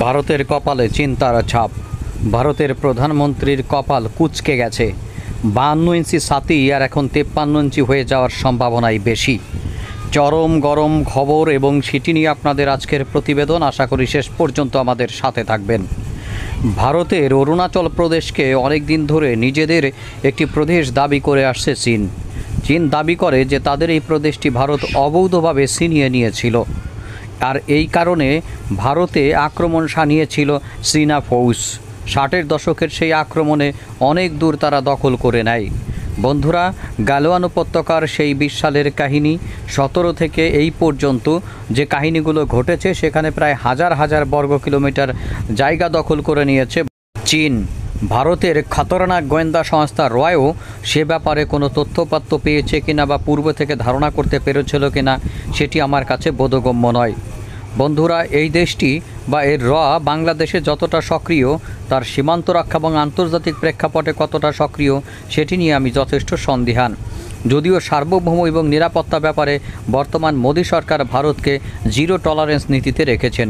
ভারতের কপালে চিন্তার ছাপ ভারতের প্রধানমন্ত্রীর কপাল কুচকে গেছে বাহান্ন ইঞ্চি সাতি আর এখন তেপ্পান্ন ইঞ্চি হয়ে যাওয়ার সম্ভাবনাই বেশি চরম গরম খবর এবং সেটি নিয়ে আপনাদের আজকের প্রতিবেদন আশা করি শেষ পর্যন্ত আমাদের সাথে থাকবেন ভারতের অরুণাচল প্রদেশকে অনেক দিন ধরে নিজেদের একটি প্রদেশ দাবি করে আসছে চীন চীন দাবি করে যে তাদের এই প্রদেশটি ভারত অবৈধভাবে ছিনিয়ে নিয়েছিল আর এই কারণে ভারতে আক্রমণ সানিয়েছিল সিনা ফৌজ ষাটের দশকের সেই আক্রমণে অনেক দূর তারা দখল করে নেয় বন্ধুরা গালোয়ান উপত্যকার সেই বিশ সালের কাহিনী সতেরো থেকে এই পর্যন্ত যে কাহিনীগুলো ঘটেছে সেখানে প্রায় হাজার হাজার বর্গ কিলোমিটার জায়গা দখল করে নিয়েছে চীন ভারতের খাতরনাক গোয়েন্দা সংস্থা রয়ও সে ব্যাপারে কোনো তথ্যপাত্য পেয়েছে কিনা বা পূর্ব থেকে ধারণা করতে পেরেছিল কিনা সেটি আমার কাছে বোধগম্য নয় বন্ধুরা এই দেশটি বা এর র বাংলাদেশে যতটা সক্রিয় তার সীমান্ত রক্ষা এবং আন্তর্জাতিক প্রেক্ষাপটে কতটা সক্রিয় সেটি নিয়ে আমি যথেষ্ট সন্দিহান যদিও সার্বভৌম এবং নিরাপত্তা ব্যাপারে বর্তমান মোদী সরকার ভারতকে জিরো টলারেন্স নীতিতে রেখেছেন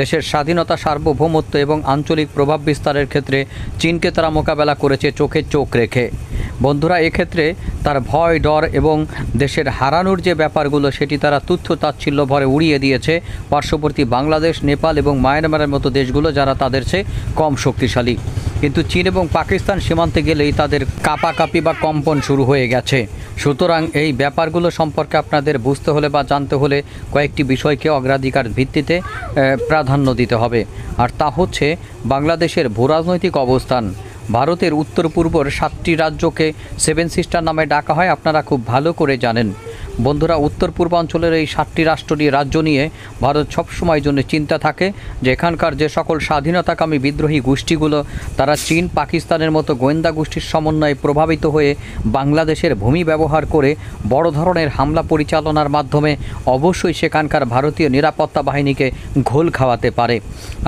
দেশের স্বাধীনতা সার্বভৌমত্ব এবং আঞ্চলিক প্রভাব বিস্তারের ক্ষেত্রে চীনকে তারা মোকাবেলা করেছে চোখে চোখ রেখে বন্ধুরা এক্ষেত্রে তার ভয় ডর এবং দেশের হারানোর যে ব্যাপারগুলো সেটি তারা তথ্য তাচ্ছিল্য ভরে উড়িয়ে দিয়েছে পার্শ্ববর্তী বাংলাদেশ নেপাল এবং মায়ানমারের মতো দেশগুলো যারা তাদের চেয়ে কম শক্তিশালী কিন্তু চীন এবং পাকিস্তান সীমান্তে গেলেই তাদের কাপাকাপি বা কম্পন শুরু হয়ে গেছে সুতরাং এই ব্যাপারগুলো সম্পর্কে আপনাদের বুঝতে হলে বা জানতে হলে কয়েকটি বিষয়কে অগ্রাধিকার ভিত্তিতে প্রাধান্য দিতে হবে আর তা হচ্ছে বাংলাদেশের ভূরাজনৈতিক অবস্থান ভারতের উত্তর পূর্বর সাতটি রাজ্যকে সেভেন সিস্টার নামে ডাকা হয় আপনারা খুব ভালো করে জানেন বন্ধুরা উত্তর পূর্বাঞ্চলের এই সাতটি রাষ্ট্রটি রাজ্য নিয়ে ভারত সবসময় জন্য চিন্তা থাকে যে এখানকার যে সকল স্বাধীনতাকামী বিদ্রোহী গোষ্ঠীগুলো তারা চীন পাকিস্তানের মতো গোয়েন্দা গোষ্ঠীর সমন্বয়ে প্রভাবিত হয়ে বাংলাদেশের ভূমি ব্যবহার করে বড় ধরনের হামলা পরিচালনার মাধ্যমে অবশ্যই সেখানকার ভারতীয় নিরাপত্তা বাহিনীকে ঘোল খাওয়াতে পারে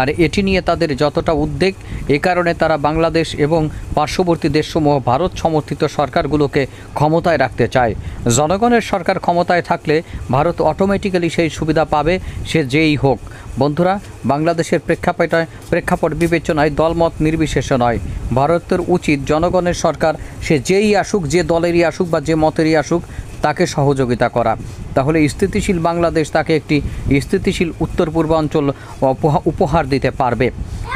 আর এটি নিয়ে তাদের যতটা উদ্বেগ এ কারণে তারা বাংলাদেশ এবং পার্শ্ববর্তী দেশসমূহ ভারত সমর্থিত সরকারগুলোকে ক্ষমতায় রাখতে চায় জনগণের সরকার সরকার ক্ষমতায় থাকলে ভারত অটোমেটিক্যালি সেই সুবিধা পাবে সে যেই হোক বন্ধুরা বাংলাদেশের প্রেক্ষাপটে প্রেক্ষাপট বিবেচনায় দলমত নির্বিশেষে নয় ভারতের উচিত জনগণের সরকার সে যেই আসুক যে দলেরই আসুক বা যে মতেরই আসুক তাকে সহযোগিতা করা তাহলে স্থিতিশীল বাংলাদেশ তাকে একটি স্থিতিশীল উত্তর পূর্বাঞ্চল উপহার দিতে পারবে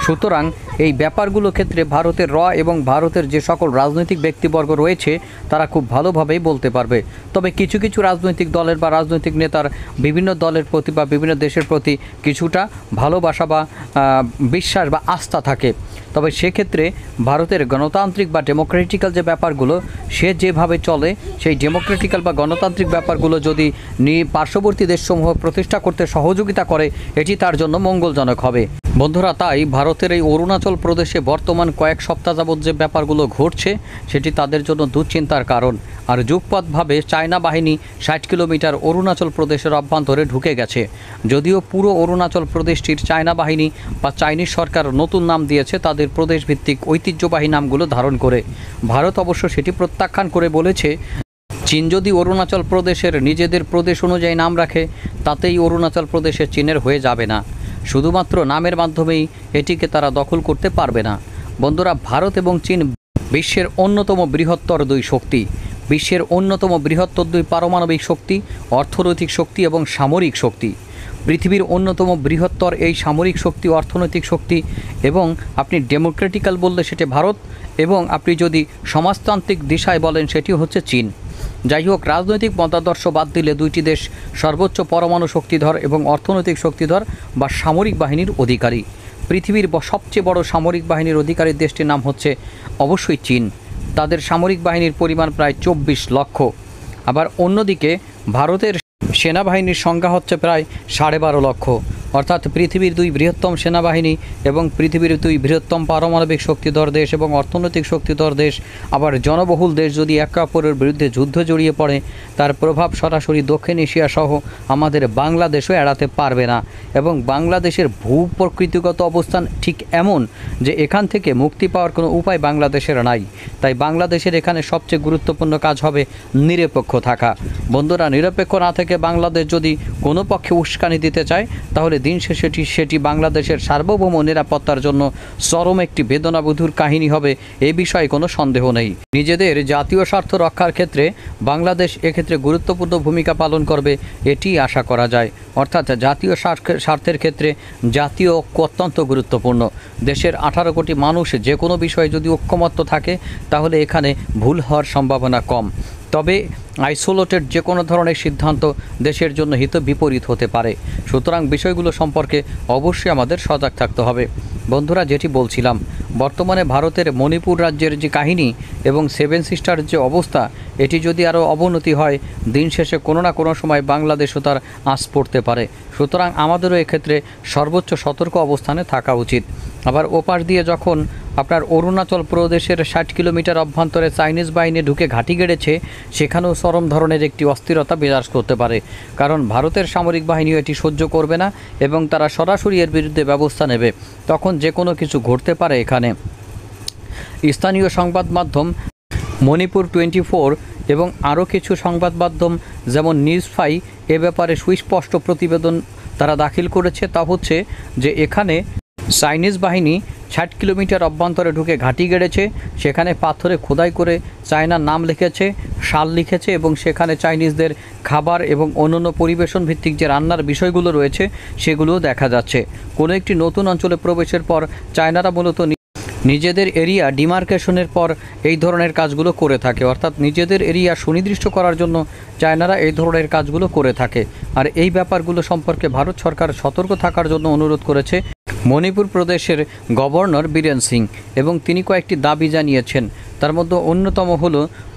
সুতরাং এই ব্যাপারগুলো ক্ষেত্রে ভারতের র এবং ভারতের যে সকল রাজনৈতিক ব্যক্তিবর্গ রয়েছে তারা খুব ভালোভাবেই বলতে পারবে তবে কিছু কিছু রাজনৈতিক দলের বা রাজনৈতিক নেতার বিভিন্ন দলের প্রতি বা বিভিন্ন দেশের প্রতি কিছুটা ভালোবাসা বা বিশ্বাস বা আস্থা থাকে তবে সেক্ষেত্রে ভারতের গণতান্ত্রিক বা ডেমোক্রেটিক্যাল যে ব্যাপারগুলো সে যেভাবে চলে সেই ডেমোক্রেটিক্যাল বা গণতান্ত্রিক ব্যাপারগুলো যদি পার্শ্ববর্তী দেশসমূহ প্রতিষ্ঠা করতে সহযোগিতা করে এটি তার জন্য মঙ্গলজনক হবে বন্ধুরা তাই ভারতের এই অরুণাচল প্রদেশে বর্তমান কয়েক সপ্তাহ যাবৎ যে ব্যাপারগুলো ঘটছে সেটি তাদের জন্য দুশ্চিন্তার কারণ আর যুগপথভাবে চায়না বাহিনী ষাট কিলোমিটার অরুণাচল প্রদেশের অভ্যন্তরে ঢুকে গেছে যদিও পুরো অরুণাচল প্রদেশটির চায়না বাহিনী বা চাইনিজ সরকার নতুন নাম দিয়েছে তাদের তাদের প্রদেশভিত্তিক ঐতিহ্যবাহী নামগুলো ধারণ করে ভারত অবশ্য সেটি প্রত্যাখ্যান করে বলেছে চীন যদি অরুণাচল প্রদেশের নিজেদের প্রদেশ অনুযায়ী নাম রাখে তাতেই অরুণাচল প্রদেশে চীনের হয়ে যাবে না শুধুমাত্র নামের মাধ্যমেই এটিকে তারা দখল করতে পারবে না বন্ধুরা ভারত এবং চীন বিশ্বের অন্যতম বৃহত্তর দুই শক্তি বিশ্বের অন্যতম বৃহত্তর দুই পারমাণবিক শক্তি অর্থনৈতিক শক্তি এবং সামরিক শক্তি পৃথিবীর অন্যতম বৃহত্তর এই সামরিক শক্তি অর্থনৈতিক শক্তি এবং আপনি ডেমোক্রেটিক্যাল বললে সেটি ভারত এবং আপনি যদি সমাজতান্ত্রিক দিশায় বলেন সেটি হচ্ছে চীন যাই হোক রাজনৈতিক মতাদর্শ বাদ দিলে দুইটি দেশ সর্বোচ্চ পরমাণু শক্তিধর এবং অর্থনৈতিক শক্তিধর বা সামরিক বাহিনীর অধিকারী পৃথিবীর সবচেয়ে বড় সামরিক বাহিনীর অধিকারী দেশটির নাম হচ্ছে অবশ্যই চীন তাদের সামরিক বাহিনীর পরিমাণ প্রায় চব্বিশ লক্ষ আবার অন্যদিকে ভারতের সেনাবাহিনীর সংখ্যা হচ্ছে প্রায় সাড়ে বারো লক্ষ অর্থাৎ পৃথিবীর দুই বৃহত্তম সেনাবাহিনী এবং পৃথিবীর দুই বৃহত্তম পারমাণবিক শক্তিধর দেশ এবং অর্থনৈতিক শক্তিধর দেশ আবার জনবহুল দেশ যদি একে অপরের বিরুদ্ধে যুদ্ধ জড়িয়ে পড়ে তার প্রভাব সরাসরি দক্ষিণ এশিয়া সহ আমাদের বাংলাদেশও এড়াতে পারবে না এবং বাংলাদেশের ভূ প্রকৃতিগত অবস্থান ঠিক এমন যে এখান থেকে মুক্তি পাওয়ার কোনো উপায় বাংলাদেশের নাই তাই বাংলাদেশের এখানে সবচেয়ে গুরুত্বপূর্ণ কাজ হবে নিরপেক্ষ থাকা বন্ধুরা নিরপেক্ষ না থেকে বাংলাদেশ যদি কোনো পক্ষে উস্কানি দিতে চায় তাহলে দিন শেষেটি সেটি বাংলাদেশের সার্বভৌম নিরাপত্তার জন্য চরম একটি বেদনাবধুর কাহিনী হবে এ বিষয়ে কোনো সন্দেহ নেই নিজেদের জাতীয় স্বার্থ রক্ষার ক্ষেত্রে বাংলাদেশ এক্ষেত্রে গুরুত্বপূর্ণ ভূমিকা পালন করবে এটি আশা করা যায় অর্থাৎ জাতীয় স্বার্থের ক্ষেত্রে জাতীয় ঐক্য অত্যন্ত গুরুত্বপূর্ণ দেশের আঠারো কোটি মানুষ যে কোনো বিষয়ে যদি ঐক্যমত্য থাকে তাহলে এখানে ভুল হওয়ার সম্ভাবনা কম তবে আইসোলেটেড যে কোনো ধরনের সিদ্ধান্ত দেশের জন্য হিত বিপরীত হতে পারে সুতরাং বিষয়গুলো সম্পর্কে অবশ্যই আমাদের সজাগ থাকতে হবে বন্ধুরা যেটি বলছিলাম বর্তমানে ভারতের মণিপুর রাজ্যের যে কাহিনী এবং সেভেন সিস্টার যে অবস্থা এটি যদি আরও অবনতি হয় দিন শেষে কোনো না কোনো সময় বাংলাদেশও তার আঁচ পড়তে পারে সুতরাং আমাদেরও এক্ষেত্রে সর্বোচ্চ সতর্ক অবস্থানে থাকা উচিত আবার ওপার দিয়ে যখন আপনার অরুণাচল প্রদেশের ষাট কিলোমিটার অভ্যন্তরে চাইনিজ বাহিনী ঢুকে ঘাঁটি গেড়েছে সেখানেও চরম ধরনের একটি অস্থিরতা বিরাজ করতে পারে কারণ ভারতের সামরিক বাহিনীও এটি সহ্য করবে না এবং তারা সরাসরি এর বিরুদ্ধে ব্যবস্থা নেবে তখন যে কোনো কিছু ঘটতে পারে এখানে স্থানীয় সংবাদ মাধ্যম মণিপুর টোয়েন্টি ফোর এবং আরও কিছু সংবাদ মাধ্যম যেমন নিউজ ফাই এ ব্যাপারে সুস্পষ্ট প্রতিবেদন তারা দাখিল করেছে তা হচ্ছে যে এখানে চাইনিজ বাহিনী ষাট কিলোমিটার অভ্যন্তরে ঢুকে ঘাঁটি গেড়েছে সেখানে পাথরে খোদাই করে চায়নার নাম লিখেছে শাল লিখেছে এবং সেখানে চাইনিজদের খাবার এবং অন্যান্য পরিবেশন ভিত্তিক যে রান্নার বিষয়গুলো রয়েছে সেগুলোও দেখা যাচ্ছে কোনো একটি নতুন অঞ্চলে প্রবেশের পর চায়নারা মূলত নিজেদের এরিয়া ডিমার্কেশনের পর এই ধরনের কাজগুলো করে থাকে অর্থাৎ নিজেদের এরিয়া সুনির্দিষ্ট করার জন্য চায়নারা এই ধরনের কাজগুলো করে থাকে আর এই ব্যাপারগুলো সম্পর্কে ভারত সরকার সতর্ক থাকার জন্য অনুরোধ করেছে মণিপুর প্রদেশের গভর্নর বীরেন সিং এবং তিনি কয়েকটি দাবি জানিয়েছেন তার মধ্যে অন্যতম হল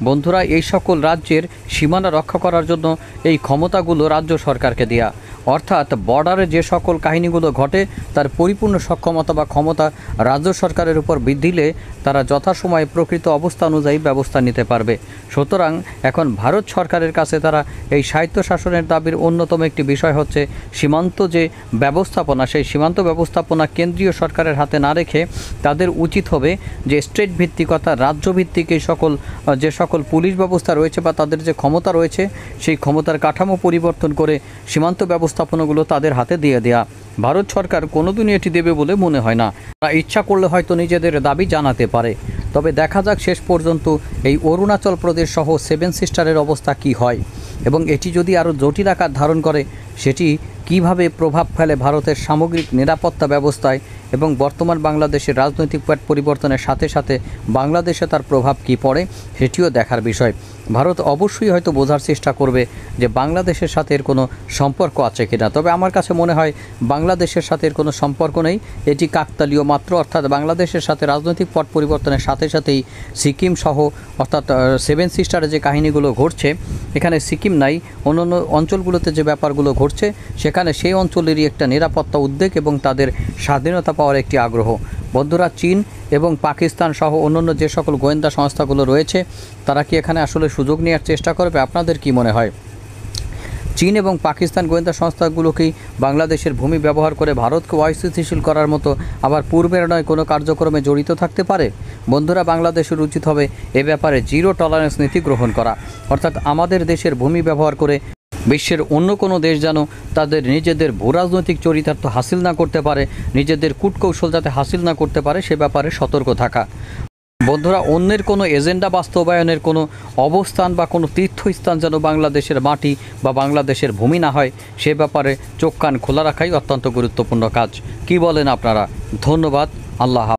বন্ধুরা এই সকল রাজ্যের সীমানা রক্ষা করার জন্য এই ক্ষমতাগুলো রাজ্য সরকারকে দেয়া অর্থাৎ বর্ডারে যে সকল কাহিনীগুলো ঘটে তার পরিপূর্ণ সক্ষমতা বা ক্ষমতা রাজ্য সরকারের উপর দিলে তারা যথাসময়ে প্রকৃত অবস্থা অনুযায়ী ব্যবস্থা নিতে পারবে সুতরাং এখন ভারত সরকারের কাছে তারা এই সাহিত্য শাসনের দাবির অন্যতম একটি বিষয় হচ্ছে সীমান্ত যে ব্যবস্থাপনা সেই সীমান্ত ব্যবস্থাপনা কেন্দ্রীয় সরকারের হাতে না রেখে তাদের উচিত হবে যে স্টেট ভিত্তিকতা রাজ্য ভিত্তিক এই সকল যে সকল পুলিশ ব্যবস্থা রয়েছে বা তাদের যে ক্ষমতা রয়েছে সেই ক্ষমতার কাঠামো পরিবর্তন করে সীমান্ত ব্যবস্থা ব্যবস্থাপনাগুলো তাদের হাতে দিয়ে দেয়া ভারত সরকার কোনোদিনই এটি দেবে বলে মনে হয় না তারা ইচ্ছা করলে হয়তো নিজেদের দাবি জানাতে পারে তবে দেখা যাক শেষ পর্যন্ত এই অরুণাচল প্রদেশ সহ সেভেন সিস্টারের অবস্থা কি হয় এবং এটি যদি আরও জটিল আকার ধারণ করে সেটি কিভাবে প্রভাব ফেলে ভারতের সামগ্রিক নিরাপত্তা ব্যবস্থায় এবং বর্তমান বাংলাদেশের রাজনৈতিক প্যাট পরিবর্তনের সাথে সাথে বাংলাদেশে তার প্রভাব কি পড়ে সেটিও দেখার বিষয় ভারত অবশ্যই হয়তো বোঝার চেষ্টা করবে যে বাংলাদেশের সাথে এর কোনো সম্পর্ক আছে কিনা তবে আমার কাছে মনে হয় বাংলাদেশের সাথে এর কোনো সম্পর্ক নেই এটি কাকতালীয় মাত্র অর্থাৎ বাংলাদেশের সাথে রাজনৈতিক পট পরিবর্তনের সাথে সাথেই সিকিম সহ অর্থাৎ সেভেন সিস্টারে যে কাহিনীগুলো ঘটছে এখানে সিকিম নাই অন্য অঞ্চলগুলোতে যে ব্যাপারগুলো ঘটছে করছে সেখানে সেই অঞ্চলেরই একটা নিরাপত্তা উদ্বেগ এবং তাদের স্বাধীনতা পাওয়ার একটি আগ্রহ বন্ধুরা চীন এবং পাকিস্তান সহ অন্যান্য যে সকল গোয়েন্দা সংস্থাগুলো রয়েছে তারা কি এখানে আসলে সুযোগ নেওয়ার চেষ্টা করবে আপনাদের কি মনে হয় চীন এবং পাকিস্তান গোয়েন্দা সংস্থাগুলোকেই বাংলাদেশের ভূমি ব্যবহার করে ভারতকে অস্থিতিশীল করার মতো আবার পূর্বের নয় কোনো কার্যক্রমে জড়িত থাকতে পারে বন্ধুরা বাংলাদেশের উচিত হবে এ ব্যাপারে জিরো টলারেন্স নীতি গ্রহণ করা অর্থাৎ আমাদের দেশের ভূমি ব্যবহার করে বিশ্বের অন্য কোনো দেশ যেন তাদের নিজেদের ভূরাজনৈতিক চরিতার্থ হাসিল না করতে পারে নিজেদের কূটকৌশল যাতে হাসিল না করতে পারে সে ব্যাপারে সতর্ক থাকা বন্ধুরা অন্যের কোনো এজেন্ডা বাস্তবায়নের কোনো অবস্থান বা কোনো তীর্থস্থান যেন বাংলাদেশের মাটি বা বাংলাদেশের ভূমি না হয় সে ব্যাপারে চোখ কান খোলা রাখাই অত্যন্ত গুরুত্বপূর্ণ কাজ কি বলেন আপনারা ধন্যবাদ আল্লাহ